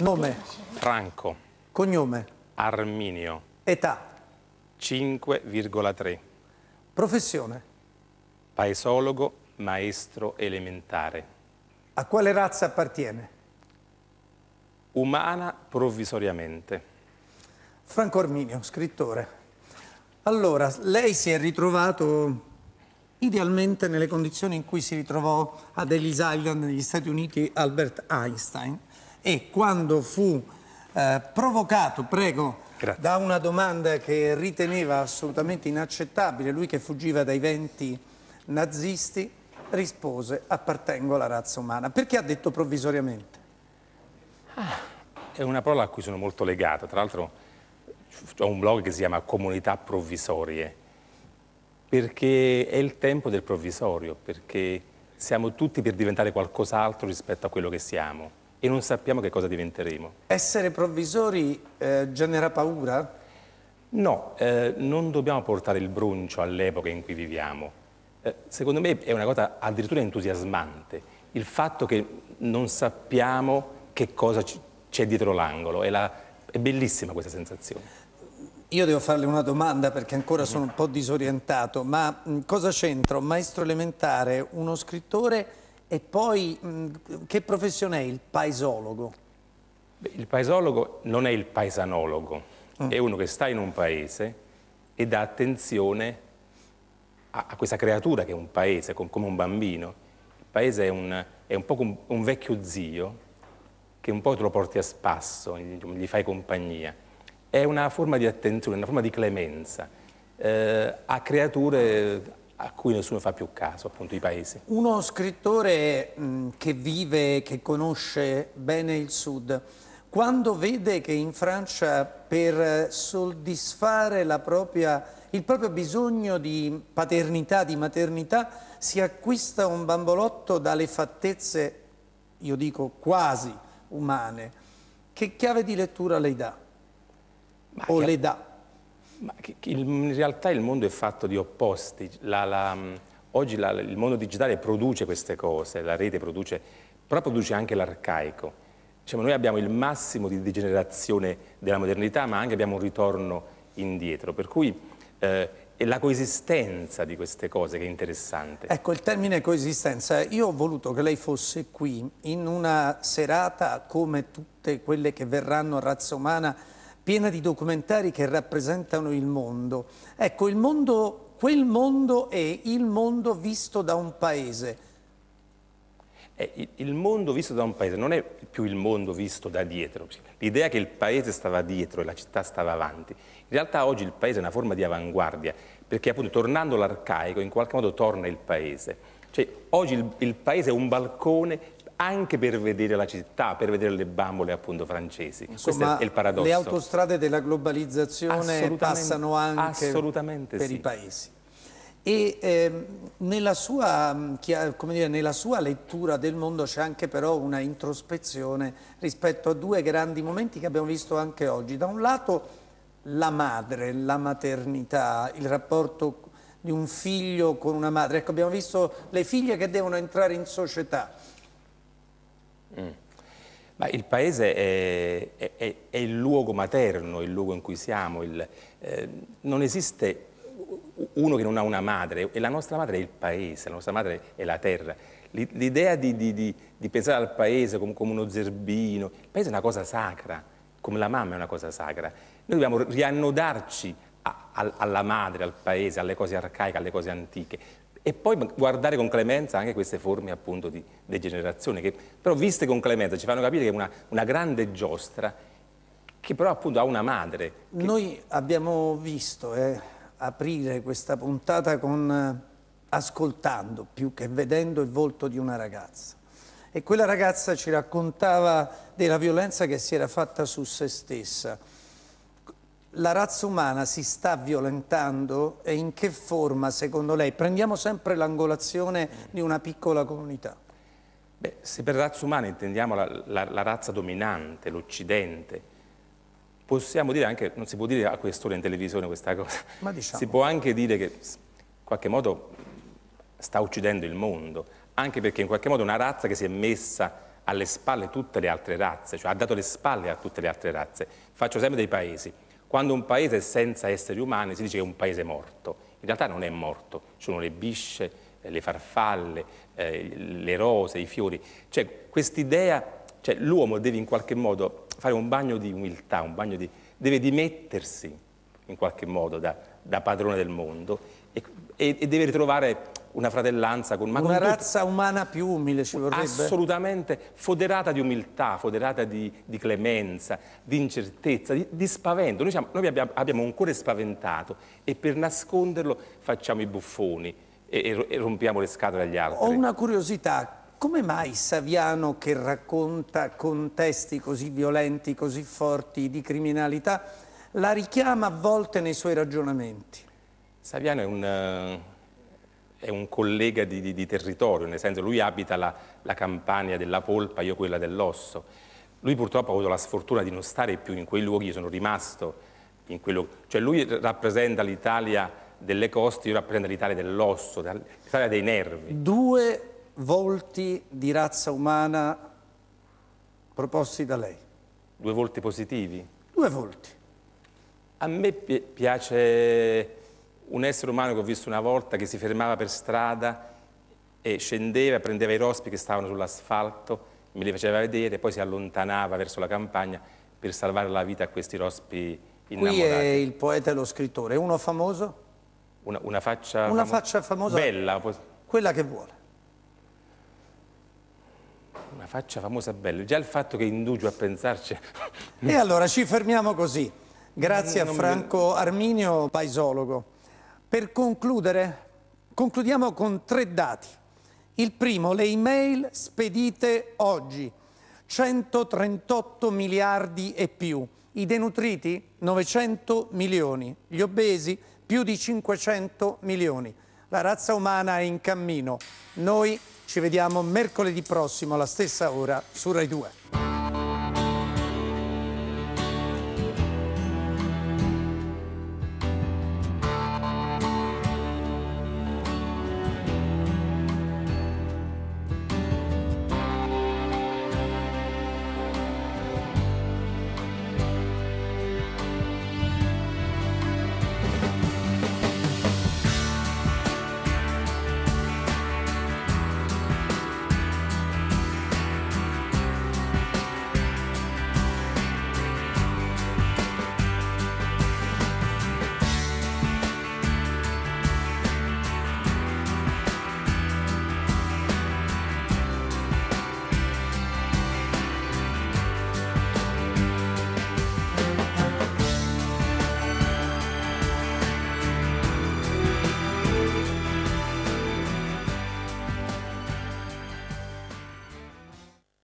Nome? Franco. Cognome? Arminio. Età? 5,3. Professione? Paesologo, maestro elementare. A quale razza appartiene? Umana provvisoriamente. Franco Arminio, scrittore. Allora, lei si è ritrovato idealmente nelle condizioni in cui si ritrovò ad Ellis Island negli Stati Uniti Albert Einstein e quando fu eh, provocato, prego, Grazie. da una domanda che riteneva assolutamente inaccettabile, lui che fuggiva dai venti nazisti, rispose appartengo alla razza umana. Perché ha detto provvisoriamente? Ah, è una parola a cui sono molto legato, tra l'altro ho un blog che si chiama Comunità Provvisorie, perché è il tempo del provvisorio, perché siamo tutti per diventare qualcos'altro rispetto a quello che siamo e non sappiamo che cosa diventeremo. Essere provvisori eh, genera paura? No, eh, non dobbiamo portare il broncio all'epoca in cui viviamo. Eh, secondo me è una cosa addirittura entusiasmante, il fatto che non sappiamo che cosa c'è dietro l'angolo, è, la, è bellissima questa sensazione. Io devo farle una domanda perché ancora sono un po' disorientato, ma cosa c'entra un maestro elementare, uno scrittore e poi che professione è il paesologo? Beh, il paesologo non è il paesanologo, mm. è uno che sta in un paese e dà attenzione a, a questa creatura che è un paese, com, come un bambino. Il paese è un, è un po' un, un vecchio zio che un po' te lo porti a spasso, gli, gli fai compagnia. È una forma di attenzione, una forma di clemenza eh, a creature a cui nessuno fa più caso, appunto, i paesi. Uno scrittore mh, mm, che vive, che conosce bene il Sud, quando vede che in Francia per soddisfare propria, il proprio bisogno di paternità, di maternità, si acquista un bambolotto dalle fattezze, io dico quasi umane, che chiave di lettura lei dà? Ma o le dà? in realtà il mondo è fatto di opposti. La, la, mm, oggi la, il mondo digitale produce queste cose, la rete produce, però produce anche l'arcaico. Diciamo, noi abbiamo il massimo di degenerazione della modernità, ma anche abbiamo un ritorno indietro. Per cui eh, è la coesistenza di queste cose che è interessante. Ecco, il termine coesistenza, io ho voluto che lei fosse qui in una serata come tutte quelle che verranno a razza umana piena di documentari che rappresentano il mondo. Ecco, il mondo, quel mondo è il mondo visto da un paese. Il mondo visto da un paese non è più il mondo visto da dietro. L'idea che il paese stava dietro e la città stava avanti. In realtà oggi il paese è una forma di avanguardia, perché appunto tornando all'arcaico in qualche modo torna il paese. Cioè oggi il, il paese è un balcone anche per vedere la città, per vedere le bambole appunto francesi. Insomma, Questo è il paradosso. Le autostrade della globalizzazione passano anche per sì. i paesi. E eh, nella, sua, mm, dire, nella, sua, lettura del mondo c'è anche però una introspezione rispetto a due grandi momenti che abbiamo visto anche oggi. Da un lato la madre, la maternità, il rapporto di un figlio con una madre. Ecco, abbiamo visto le figlie che devono entrare in società Mm. Ma il paese è, è, è, il luogo materno, il luogo in cui siamo. Il, eh, non esiste uno che non ha una madre, e la nostra madre è il paese, la nostra madre è la terra. L'idea di, di, di, di, pensare al paese come, come, uno zerbino, il paese è una cosa sacra, come la mamma è una cosa sacra. Noi dobbiamo riannodarci a, a, alla madre, al paese, alle cose arcaiche, alle cose antiche e poi guardare con clemenza anche queste forme appunto di degenerazione che però viste con clemenza ci fanno capire che è una, una grande giostra che però appunto ha una madre. Che... Noi abbiamo visto eh, aprire questa puntata con eh, ascoltando più che vedendo il volto di una ragazza e quella ragazza ci raccontava della violenza che si era fatta su se stessa la razza umana si sta violentando e in che forma secondo lei? Prendiamo sempre l'angolazione di una piccola comunità. Beh, se per razza umana intendiamo la, la, la razza dominante, l'Occidente, possiamo dire anche, non si può dire a quest'ora in televisione questa cosa, Ma diciamo. si può anche dire che in qualche modo sta uccidendo il mondo, anche perché in qualche modo è una razza che si è messa alle spalle tutte le altre razze, cioè ha dato le spalle a tutte le altre razze. Faccio sempre dei paesi, quando un paese è senza esseri umani si dice che è un paese morto. In realtà non è morto, ci sono le bisce, eh, le farfalle, eh, le rose, i fiori. Cioè quest'idea, cioè, l'uomo deve in qualche modo fare un bagno di umiltà, un bagno di, deve dimettersi in qualche modo da, da padrone del mondo e, e, deve ritrovare una fratellanza con, ma una con razza tutto. umana più umile ci vorrebbe? Assolutamente, foderata di umiltà, foderata di, di clemenza, di incertezza, di, di spavento. Noi, siamo, noi abbiamo, abbiamo, un cuore spaventato e per nasconderlo facciamo i buffoni e, e rompiamo le scatole agli altri. Ho una curiosità, come mai Saviano, che racconta contesti così violenti, così forti di criminalità, la richiama a volte nei suoi ragionamenti? Saviano è un, eh, è un collega di, di, di territorio, nel senso lui abita la, la Campania della polpa, io quella dell'osso. Lui purtroppo ha avuto la sfortuna di non stare più in quei luoghi, io sono rimasto in quei Cioè lui rappresenta l'Italia delle coste, io rappresento l'Italia dell'osso, l'Italia dei nervi. Due volti di razza umana proposti da lei. Due volti positivi? Due volti. A me piace un essere umano che ho visto una volta che si fermava per strada e scendeva, prendeva i rospi che stavano sull'asfalto, me li faceva vedere, poi si allontanava verso la campagna per salvare la vita a questi rospi innamorati. Qui è il poeta e lo scrittore, uno famoso? Una, una faccia, una famo faccia famosa? Bella. Quella che vuole. Una faccia famosa bella, già il fatto che indugio a pensarci. e allora ci fermiamo così. Grazie non, non a Franco mi... Arminio, paesologo. Per concludere, concludiamo con tre dati. Il primo, le email spedite oggi, 138 miliardi e più. I denutriti, 900 milioni. Gli obesi, più di 500 milioni. La razza umana è in cammino. Noi ci vediamo mercoledì prossimo alla stessa ora su Rai 2.